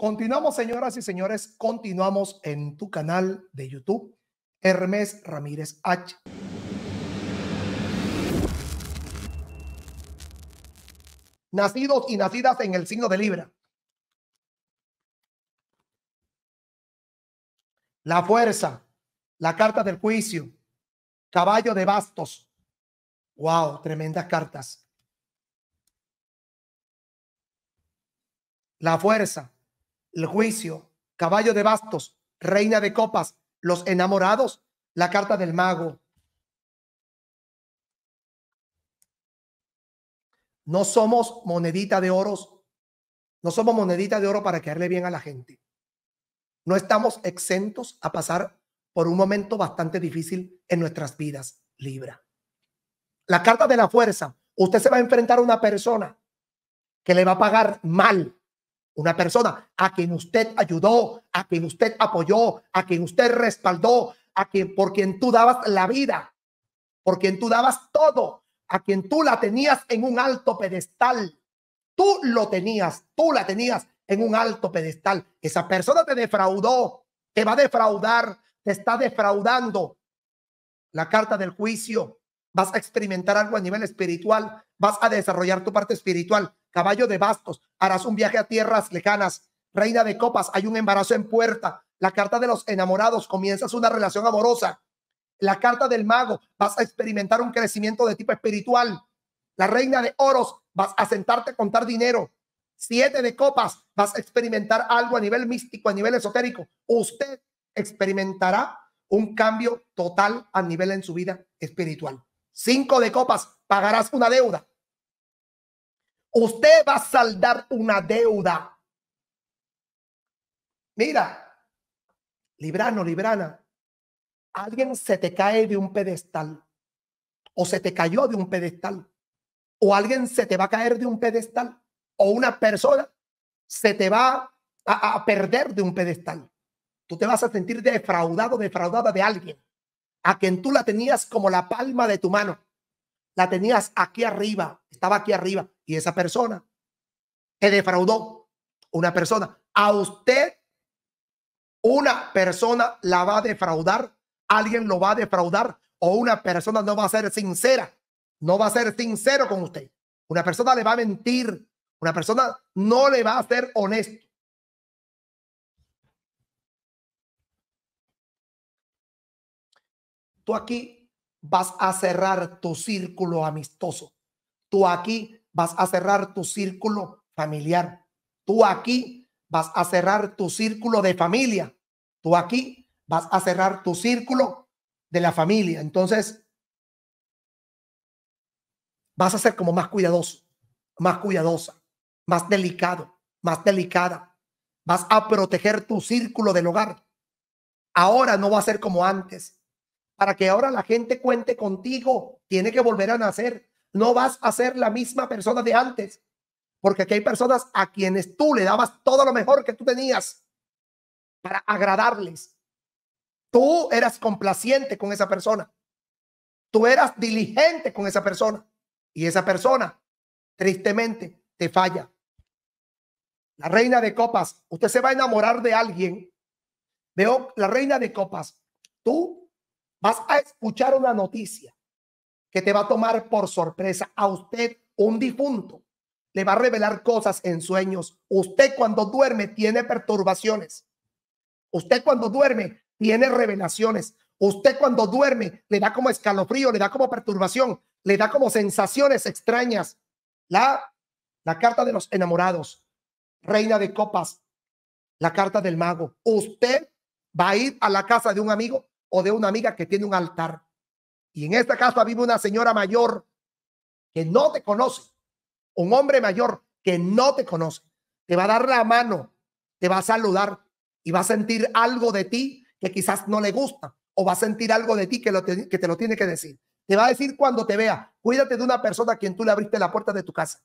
Continuamos, señoras y señores, continuamos en tu canal de YouTube, Hermes Ramírez H. Nacidos y nacidas en el signo de Libra. La fuerza, la carta del juicio, caballo de bastos. Wow, tremendas cartas. La fuerza, el juicio, caballo de bastos, reina de copas, los enamorados, la carta del mago. No somos monedita de oros, no somos monedita de oro para quedarle bien a la gente. No estamos exentos a pasar por un momento bastante difícil en nuestras vidas, Libra. La carta de la fuerza, usted se va a enfrentar a una persona que le va a pagar mal una persona a quien usted ayudó, a quien usted apoyó, a quien usted respaldó, a quien por quien tú dabas la vida, por quien tú dabas todo, a quien tú la tenías en un alto pedestal. Tú lo tenías, tú la tenías en un alto pedestal. Esa persona te defraudó, te va a defraudar, te está defraudando. La carta del juicio vas a experimentar algo a nivel espiritual, vas a desarrollar tu parte espiritual, caballo de bastos, harás un viaje a tierras lejanas, reina de copas, hay un embarazo en puerta, la carta de los enamorados, comienzas una relación amorosa, la carta del mago, vas a experimentar un crecimiento de tipo espiritual, la reina de oros, vas a sentarte a contar dinero, siete de copas, vas a experimentar algo a nivel místico, a nivel esotérico, usted experimentará un cambio total a nivel en su vida espiritual. Cinco de copas, pagarás una deuda. Usted va a saldar una deuda. Mira, librano, librana, alguien se te cae de un pedestal o se te cayó de un pedestal o alguien se te va a caer de un pedestal o una persona se te va a, a perder de un pedestal. Tú te vas a sentir defraudado, defraudada de alguien a quien tú la tenías como la palma de tu mano. La tenías aquí arriba, estaba aquí arriba. Y esa persona te defraudó. Una persona. A usted, una persona la va a defraudar. Alguien lo va a defraudar. O una persona no va a ser sincera. No va a ser sincero con usted. Una persona le va a mentir. Una persona no le va a ser honesto. Tú aquí vas a cerrar tu círculo amistoso. Tú aquí vas a cerrar tu círculo familiar. Tú aquí vas a cerrar tu círculo de familia. Tú aquí vas a cerrar tu círculo de la familia. Entonces, vas a ser como más cuidadoso, más cuidadosa, más delicado, más delicada. Vas a proteger tu círculo del hogar. Ahora no va a ser como antes para que ahora la gente cuente contigo. Tiene que volver a nacer. No vas a ser la misma persona de antes. Porque aquí hay personas a quienes tú le dabas todo lo mejor que tú tenías para agradarles. Tú eras complaciente con esa persona. Tú eras diligente con esa persona. Y esa persona, tristemente, te falla. La reina de copas, usted se va a enamorar de alguien. Veo la reina de copas. Tú Vas a escuchar una noticia que te va a tomar por sorpresa. A usted, un difunto, le va a revelar cosas en sueños. Usted cuando duerme tiene perturbaciones. Usted cuando duerme tiene revelaciones. Usted cuando duerme le da como escalofrío, le da como perturbación, le da como sensaciones extrañas. La, la carta de los enamorados, reina de copas, la carta del mago. Usted va a ir a la casa de un amigo o de una amiga que tiene un altar. Y en esta casa vive una señora mayor que no te conoce, un hombre mayor que no te conoce. Te va a dar la mano, te va a saludar y va a sentir algo de ti que quizás no le gusta o va a sentir algo de ti que, lo que te lo tiene que decir. Te va a decir cuando te vea, cuídate de una persona a quien tú le abriste la puerta de tu casa,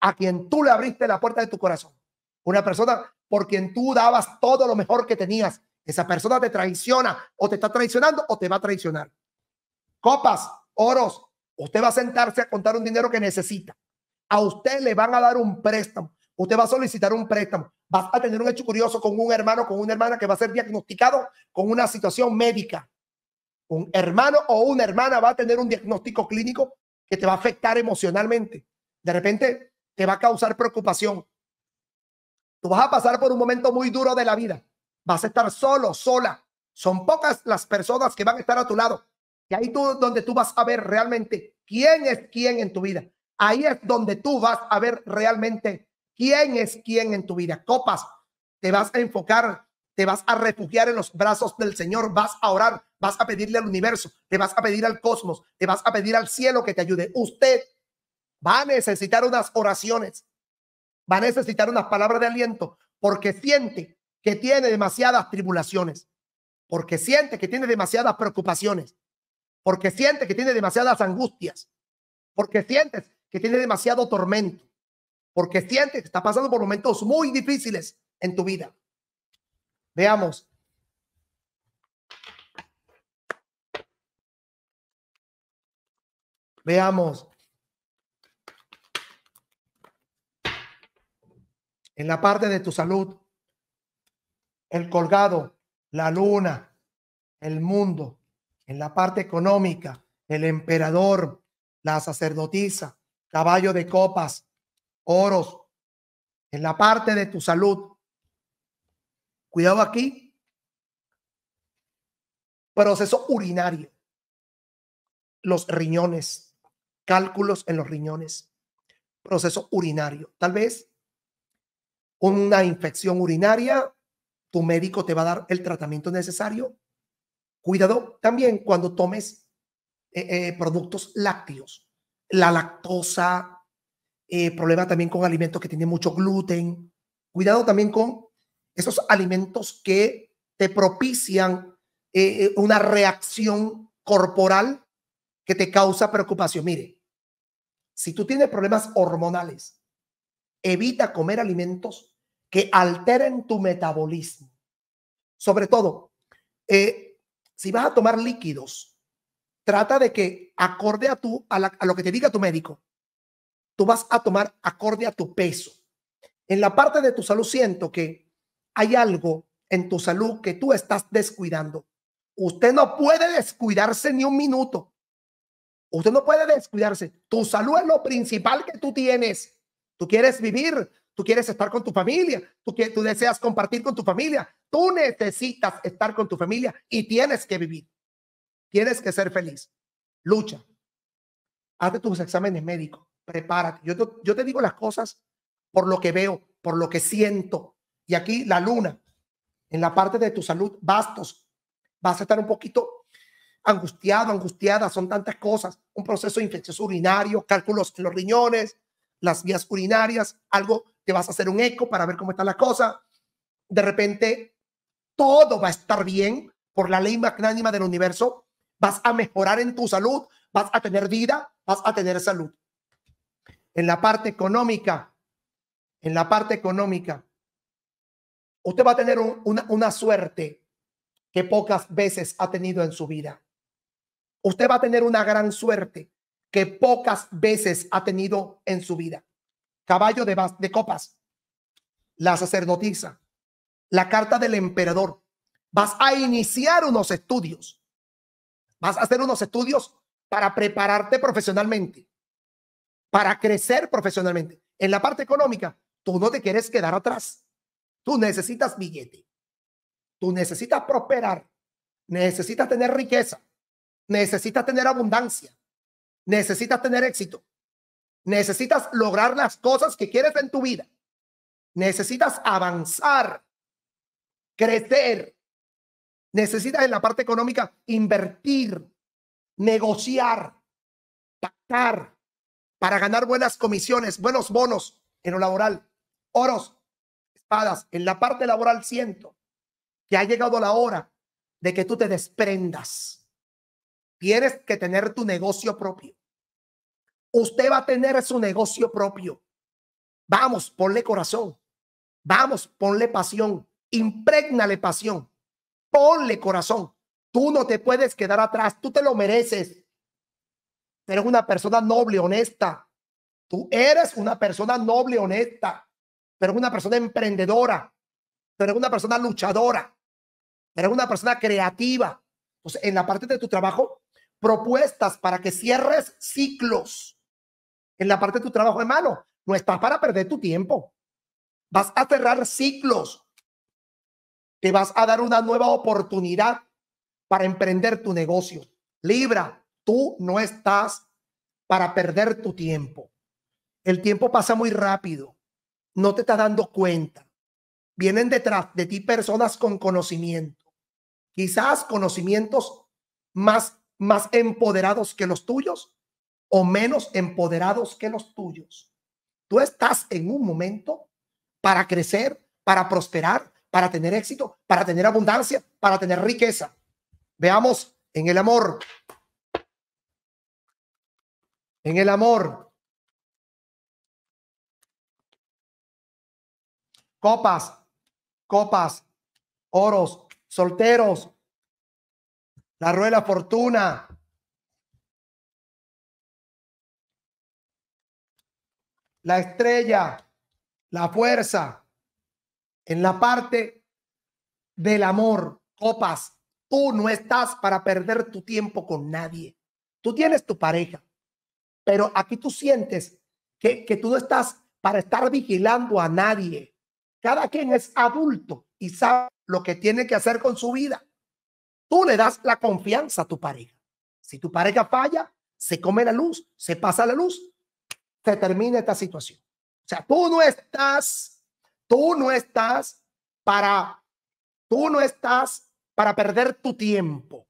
a quien tú le abriste la puerta de tu corazón, una persona por quien tú dabas todo lo mejor que tenías, esa persona te traiciona o te está traicionando o te va a traicionar. Copas, oros, usted va a sentarse a contar un dinero que necesita. A usted le van a dar un préstamo. Usted va a solicitar un préstamo. Vas a tener un hecho curioso con un hermano, con una hermana que va a ser diagnosticado con una situación médica. Un hermano o una hermana va a tener un diagnóstico clínico que te va a afectar emocionalmente. De repente te va a causar preocupación. Tú vas a pasar por un momento muy duro de la vida. Vas a estar solo, sola. Son pocas las personas que van a estar a tu lado. Y ahí tú donde tú vas a ver realmente quién es quién en tu vida. Ahí es donde tú vas a ver realmente quién es quién en tu vida. Copas, te vas a enfocar, te vas a refugiar en los brazos del Señor, vas a orar, vas a pedirle al universo, te vas a pedir al cosmos, te vas a pedir al cielo que te ayude. Usted va a necesitar unas oraciones, va a necesitar unas palabras de aliento porque siente que tiene demasiadas tribulaciones, porque siente que tiene demasiadas preocupaciones, porque siente que tiene demasiadas angustias, porque sientes que tiene demasiado tormento, porque siente que está pasando por momentos muy difíciles en tu vida. Veamos. Veamos. En la parte de tu salud, el colgado, la luna, el mundo, en la parte económica, el emperador, la sacerdotisa, caballo de copas, oros, en la parte de tu salud. Cuidado aquí. Proceso urinario. Los riñones. Cálculos en los riñones. Proceso urinario. Tal vez una infección urinaria, tu médico te va a dar el tratamiento necesario. Cuidado también cuando tomes eh, eh, productos lácteos, la lactosa, eh, problema también con alimentos que tienen mucho gluten. Cuidado también con esos alimentos que te propician una reacción corporal que te causa preocupación. Mire, si tú tienes problemas hormonales, evita comer alimentos que alteren tu metabolismo. Sobre todo, eh, si vas a tomar líquidos, trata de que acorde a, tu, a lo que te diga tu médico, tú vas a tomar acorde a tu peso. En la parte de tu salud siento que hay algo en tu salud que tú estás descuidando. Usted no puede descuidarse ni un minuto. Usted no puede descuidarse. Tu salud es lo principal que tú tienes. Tú quieres vivir, tú quieres estar con tu familia, tú, que, tú deseas compartir con tu familia, tú necesitas estar con tu familia y tienes que vivir, tienes que ser feliz, lucha, haz tus exámenes médicos, prepárate. Yo yo te digo las cosas por lo que veo, por lo que siento. Y aquí la luna, en la parte de tu salud, bastos, vas a estar un poquito angustiado, angustiada, son tantas cosas, un proceso infeccioso urinario, cálculos en los riñones, las vías urinarias, algo te vas a hacer un eco para ver cómo está la cosa. De repente, todo va a estar bien por la ley magnánima del universo. Vas a mejorar en tu salud, vas a tener vida, vas a tener salud. En la parte económica, en la parte económica, usted va a tener una suerte que pocas veces ha tenido en su vida. Usted va a tener una gran suerte que pocas veces ha tenido en su vida caballo de, de copas, la sacerdotisa, la carta del emperador. Vas a iniciar unos estudios. Vas a hacer unos estudios para prepararte profesionalmente, para crecer profesionalmente. En la parte económica, tú no te quieres quedar atrás. Tú necesitas billete. Tú necesitas prosperar. Necesitas tener riqueza. Necesitas tener abundancia. Necesitas tener éxito. Necesitas lograr las cosas que quieres en tu vida. Necesitas avanzar, crecer. Necesitas en la parte económica invertir, negociar, pactar para ganar buenas comisiones, buenos bonos en lo laboral, oros, espadas. En la parte laboral siento que ha llegado la hora de que tú te desprendas. Tienes que tener tu negocio propio. Usted va a tener su negocio propio. Vamos, ponle corazón. Vamos, ponle pasión. Imprégnale pasión. Ponle corazón. Tú no te puedes quedar atrás. Tú te lo mereces. Eres una persona noble, honesta. Tú eres una persona noble, honesta. Pero una persona emprendedora. Pero una persona luchadora. Pero una persona creativa. Entonces, en la parte de tu trabajo, propuestas para que cierres ciclos en la parte de tu trabajo, hermano. No estás para perder tu tiempo. Vas a cerrar ciclos. Te vas a dar una nueva oportunidad para emprender tu negocio. Libra, tú no estás para perder tu tiempo. El tiempo pasa muy rápido. No te estás dando cuenta. Vienen detrás de ti personas con conocimiento. Quizás conocimientos más, más empoderados que los tuyos, o menos empoderados que los tuyos. Tú estás en un momento para crecer, para prosperar, para tener éxito, para tener abundancia, para tener riqueza. Veamos en el amor. En el amor. Copas, copas, oros, solteros, la rueda fortuna, la estrella, la fuerza, en la parte del amor, copas. Tú no estás para perder tu tiempo con nadie. Tú tienes tu pareja, pero aquí tú sientes que, que tú no estás para estar vigilando a nadie. Cada quien es adulto y sabe lo que tiene que hacer con su vida. Tú le das la confianza a tu pareja. Si tu pareja falla, se come la luz, se pasa la luz, se termina esta situación. O sea, tú no estás, tú no estás para, tú no estás para perder tu tiempo.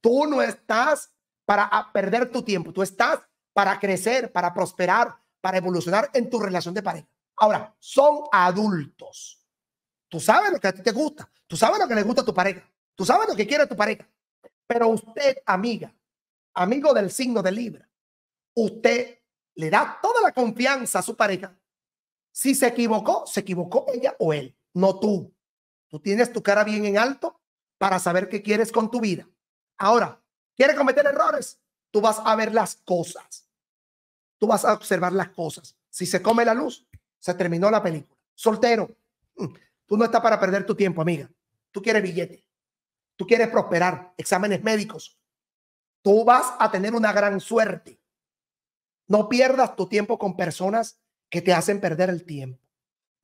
Tú no estás para ah, perder tu tiempo. Tú estás para crecer, para prosperar, para evolucionar en tu relación de pareja. Ahora, son adultos. Tú sabes lo que a ti te gusta. Tú sabes lo que le gusta a tu pareja. Tú sabes lo que quiere tu pareja. Pero usted, amiga, amigo del signo de Libra, usted le da toda la confianza a su pareja. Si se equivocó, se equivocó ella o él, no tú. Tú tienes tu cara bien en alto para saber qué quieres con tu vida. Ahora, ¿quiere cometer errores? Tú vas a ver las cosas. Tú vas a observar las cosas. Si se come la luz, se terminó la película. Soltero, mm, tú no estás para perder tu tiempo, amiga. Tú quieres billete. Tú quieres prosperar, exámenes médicos. Tú vas a tener una gran suerte. No pierdas tu tiempo con personas que te hacen perder el tiempo.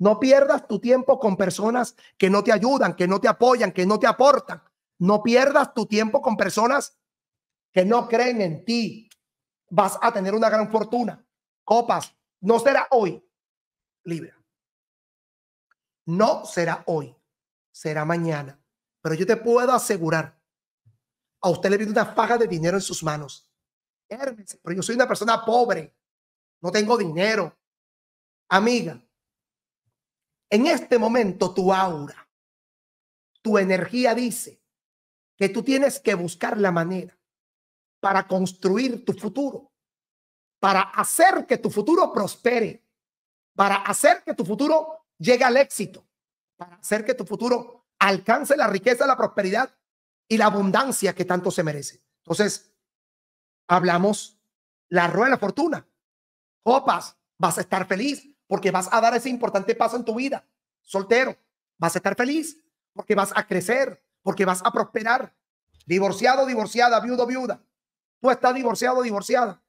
No pierdas tu tiempo con personas que no te ayudan, que no te apoyan, que no te aportan. No pierdas tu tiempo con personas que no creen en ti. Vas a tener una gran fortuna. Copas, no será hoy. Libra. No será hoy, será mañana. Pero yo te puedo asegurar, a usted le viene una faja de dinero en sus manos pero yo soy una persona pobre, no tengo dinero. Amiga, en este momento tu aura, tu energía dice que tú tienes que buscar la manera para construir tu futuro, para hacer que tu futuro prospere, para hacer que tu futuro llegue al éxito, para hacer que tu futuro alcance la riqueza, la prosperidad y la abundancia que tanto se merece. Entonces, hablamos la rueda de la fortuna. Copas, vas a estar feliz porque vas a dar ese importante paso en tu vida. Soltero, vas a estar feliz porque vas a crecer, porque vas a prosperar. Divorciado, divorciada, viudo, viuda. Tú estás divorciado, divorciada.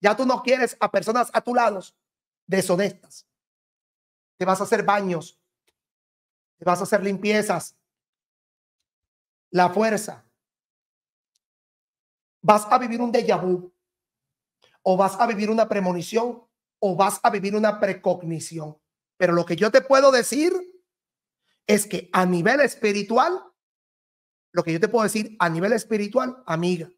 Ya tú no quieres a personas a tu lado deshonestas. Te vas a hacer baños. Te vas a hacer limpiezas. La fuerza, vas a vivir un déjà vu, o vas a vivir una premonición, o vas a vivir una precognición. Pero lo que yo te puedo decir es que a nivel espiritual, lo que yo te puedo decir a nivel espiritual, amiga,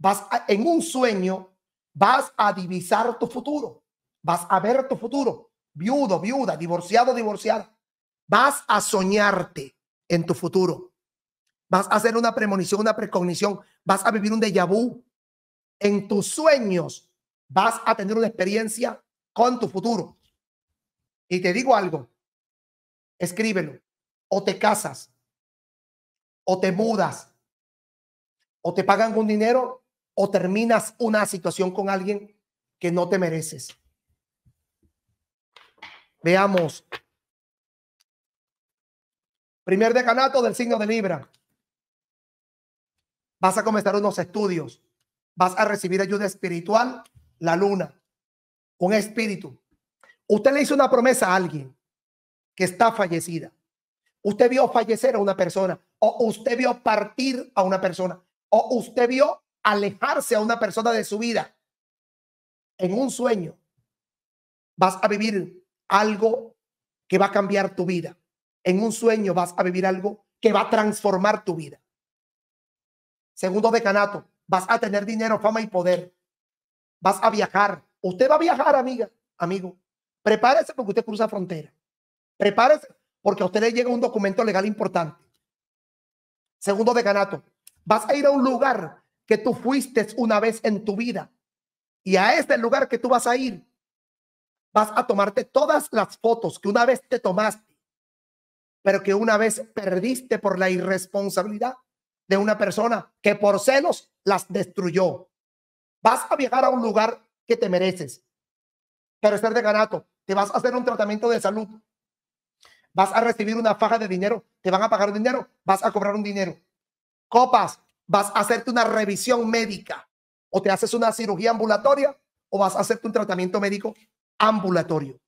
vas en un sueño, vas a divisar tu futuro, vas a ver tu futuro, viudo, viuda, divorciado, divorciada, vas a soñarte en tu futuro vas a hacer una premonición, una precognición, vas a vivir un déjà vu. En tus sueños vas a tener una experiencia con tu futuro. Y te digo algo, escríbelo. O te casas, o te mudas, o te pagan un dinero, o terminas una situación con alguien que no te mereces. Veamos. Primer decanato del signo de Libra vas a comenzar unos estudios, vas a recibir ayuda espiritual, la luna, un espíritu. Usted le hizo una promesa a alguien que está fallecida. Usted vio fallecer a una persona, o usted vio partir a una persona, o usted vio alejarse a una persona de su vida. En un sueño vas a vivir algo que va a cambiar tu vida. En un sueño vas a vivir algo que va a transformar tu vida. Segundo decanato, vas a tener dinero, fama y poder. Vas a viajar. Usted va a viajar, amiga, amigo. Prepárese porque usted cruza frontera. Prepárese porque a usted le llega un documento legal importante. Segundo decanato, vas a ir a un lugar que tú fuiste una vez en tu vida. Y a este lugar que tú vas a ir, vas a tomarte todas las fotos que una vez te tomaste, pero que una vez perdiste por la irresponsabilidad de una persona que por celos las destruyó. Vas a viajar a un lugar que te mereces, pero estar de ganato, te vas a hacer un tratamiento de salud, vas a recibir una faja de dinero, te van a pagar dinero, vas a cobrar un dinero. Copas, vas a hacerte una revisión médica o te haces una cirugía ambulatoria o vas a hacerte un tratamiento médico ambulatorio.